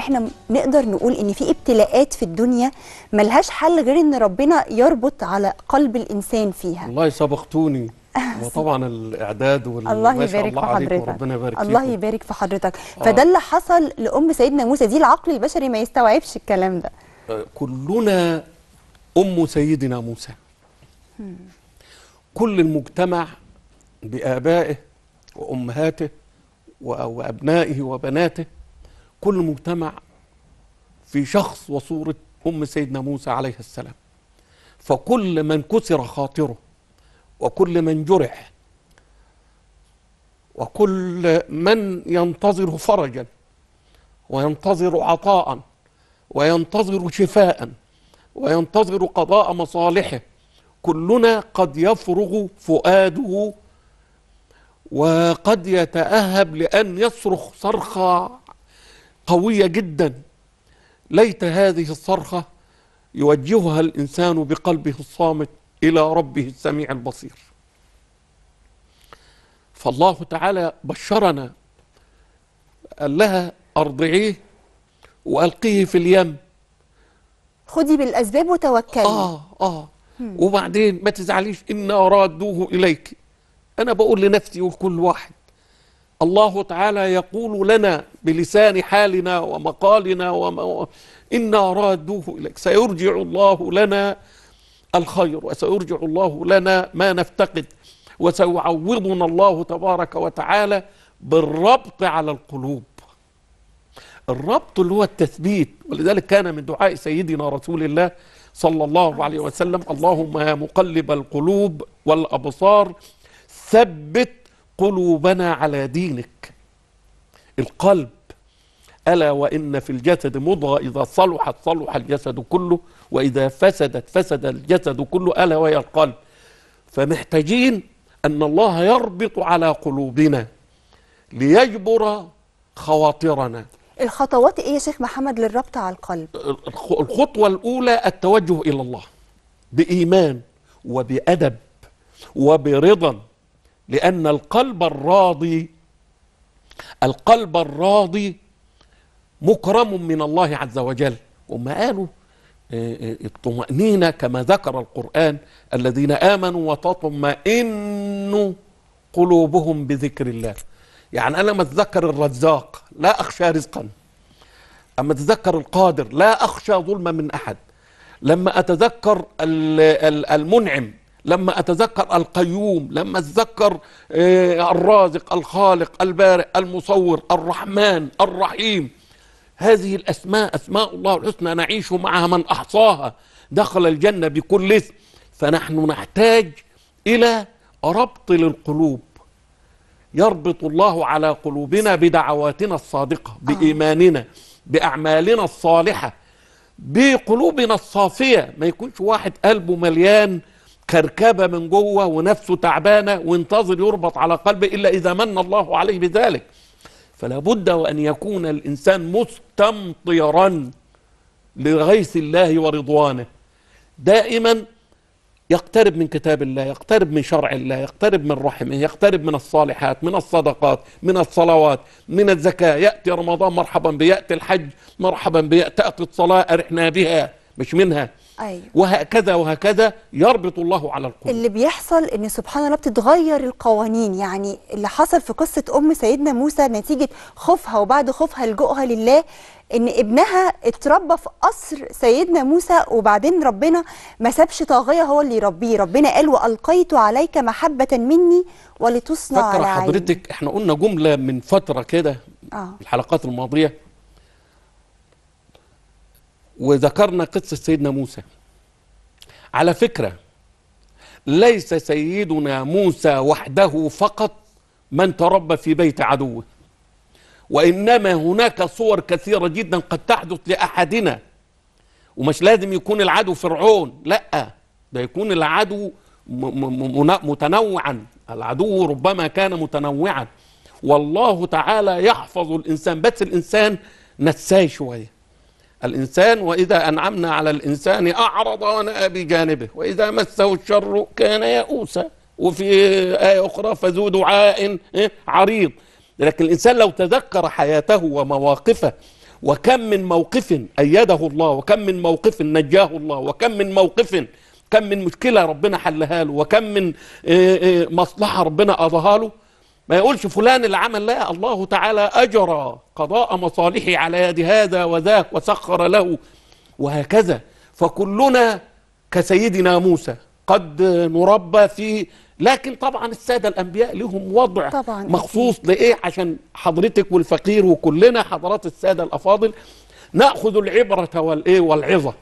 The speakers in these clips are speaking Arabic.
احنا نقدر نقول ان في ابتلاءات في الدنيا ملهاش حل غير ان ربنا يربط على قلب الانسان فيها الله سبقتوني وطبعا الاعداد وال الله يبارك الله في حضرتك وربنا يبارك الله يبارك في حضرتك آه. فده اللي حصل لام سيدنا موسى دي العقل البشري ما يستوعبش الكلام ده آه، كلنا ام سيدنا موسى كل المجتمع بابائه وامهاته وابنائه وبناته كل مجتمع في شخص وصورة أم سيدنا موسى عليه السلام فكل من كسر خاطره وكل من جرح وكل من ينتظر فرجا وينتظر عطاء وينتظر شفاء وينتظر قضاء مصالحه كلنا قد يفرغ فؤاده وقد يتاهب لان يصرخ صرخه قوية جدا ليت هذه الصرخة يوجهها الإنسان بقلبه الصامت إلى ربه السميع البصير فالله تعالى بشرنا قال لها أرضعيه وألقيه في اليم خدي بالأسباب وتوكلي آه آه وبعدين ما تزعليش إن رادوه إليك أنا بقول لنفسي وكل واحد الله تعالى يقول لنا بلسان حالنا ومقالنا وما إنا رادوه إليك سيرجع الله لنا الخير وسيرجع الله لنا ما نفتقد وسيعوضنا الله تبارك وتعالى بالربط على القلوب الربط اللي هو التثبيت ولذلك كان من دعاء سيدنا رسول الله صلى الله عليه وسلم اللهم يا مقلب القلوب والأبصار ثبت قلوبنا على دينك القلب ألا وإن في الجسد مضغة إذا صلحت صلح الجسد كله وإذا فسدت فسد الجسد كله ألا وهي القلب فمحتاجين أن الله يربط على قلوبنا ليجبر خواطرنا الخطوات إيه يا شيخ محمد للربط على القلب الخطوة الأولى التوجه إلى الله بإيمان وبأدب وبرضا لأن القلب الراضي القلب الراضي مكرم من الله عز وجل وما قالوا الطمأنينة آه، آه، كما ذكر القرآن الذين آمنوا وتطمئن قلوبهم بذكر الله يعني أنا ما أتذكر الرزاق لا أخشى رزقا أما أتذكر القادر لا أخشى ظلما من أحد لما أتذكر المنعم لما اتذكر القيوم لما اتذكر آه، الرازق الخالق البارئ المصور الرحمن الرحيم هذه الاسماء اسماء الله الحسنى نعيش معها من احصاها دخل الجنه بكل اسم فنحن نحتاج الى ربط للقلوب يربط الله على قلوبنا بدعواتنا الصادقه آه. بايماننا باعمالنا الصالحه بقلوبنا الصافيه ما يكونش واحد قلبه مليان كركبه من جوه ونفسه تعبانه وانتظر يربط على قلبه الا اذا من الله عليه بذلك فلا بد وان يكون الانسان مستمطرا لغيث الله ورضوانه دائما يقترب من كتاب الله يقترب من شرع الله يقترب من رحمه يقترب من الصالحات من الصدقات من الصلوات من الزكاة يأتي رمضان مرحبا بيأتي الحج مرحبا بيأتي الصلاة أرحنا بها مش منها أيوة. وهكذا وهكذا يربط الله على القلوب اللي بيحصل ان سبحان الله بتتغير القوانين يعني اللي حصل في قصه ام سيدنا موسى نتيجه خوفها وبعد خوفها لجؤها لله ان ابنها اتربى في قصر سيدنا موسى وبعدين ربنا ما سابش طاغيه هو اللي يربيه ربنا قال والقيت عليك محبه مني ولتصنع على عيني فكر حضرتك احنا قلنا جمله من فتره كده آه. الحلقات الماضيه وذكرنا قصة سيدنا موسى على فكرة ليس سيدنا موسى وحده فقط من تربى في بيت عدوه وإنما هناك صور كثيرة جدا قد تحدث لأحدنا ومش لازم يكون العدو فرعون لا ده يكون العدو متنوعا العدو ربما كان متنوعا والله تعالى يحفظ الإنسان بس الإنسان نساه شويه الإنسان وإذا أنعمنا على الإنسان أعرض ونأى بجانبه وإذا مسه الشر كان يئوسا وفي آية أخرى فذو دعاء إيه؟ عريض لكن الإنسان لو تذكر حياته ومواقفه وكم من موقف أيده الله وكم من موقف نجاه الله وكم من موقف كم من مشكلة ربنا حلها له وكم من إيه، إيه، مصلحة ربنا قضاها ما يقولش فلان اللي عمل لا الله تعالى أجرى قضاء مصالحه على يد هذا وذاك وسخر له وهكذا فكلنا كسيدنا موسى قد نربى في لكن طبعا السادة الأنبياء لهم وضع طبعاً. مخصوص لإيه عشان حضرتك والفقير وكلنا حضرات السادة الأفاضل نأخذ العبرة والإيه والعظة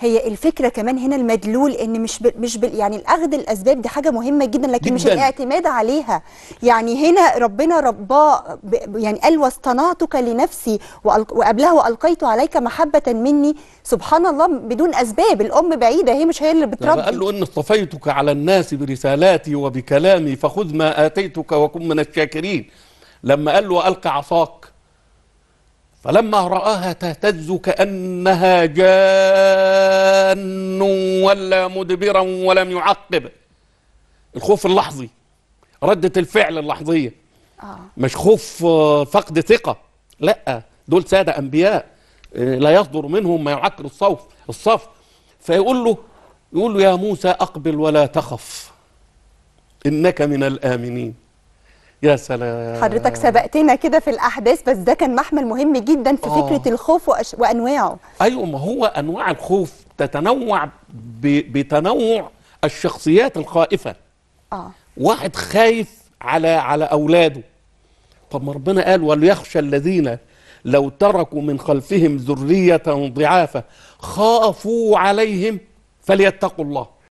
هي الفكره كمان هنا المدلول ان مش ب... مش ب... يعني الاخذ الاسباب دي حاجه مهمه جدا لكن جداً. مش الاعتماد عليها يعني هنا ربنا رباه ب... يعني قال واصطنعتك لنفسي وأل... وقبلها والقيت عليك محبه مني سبحان الله بدون اسباب الام بعيده هي مش هي اللي بتربي قال له ان اصطفيتك على الناس برسالاتي وبكلامي فخذ ما اتيتك وكن من الشاكرين لما قال له القي عصاك فلما رآها تهتز كأنها جان ولا مدبرا ولم يعقب الخوف اللحظي ردة الفعل اللحظية آه. مش خوف آه، فقد ثقة لا دول سادة أنبياء آه، لا يصدر منهم ما يعكر الصوف الصف فيقول له يقول له يا موسى أقبل ولا تخف إنك من الآمنين يا سلام حضرتك سبقتنا كده في الاحداث بس ده كان محمل مهم جدا في آه. فكره الخوف وأش... وانواعه ايوه ما هو انواع الخوف تتنوع ب... بتنوع الشخصيات الخائفه اه واحد خايف على على اولاده طب ما ربنا قال وليخشى الذين لو تركوا من خلفهم ذريه ضعافه خافوا عليهم فليتقوا الله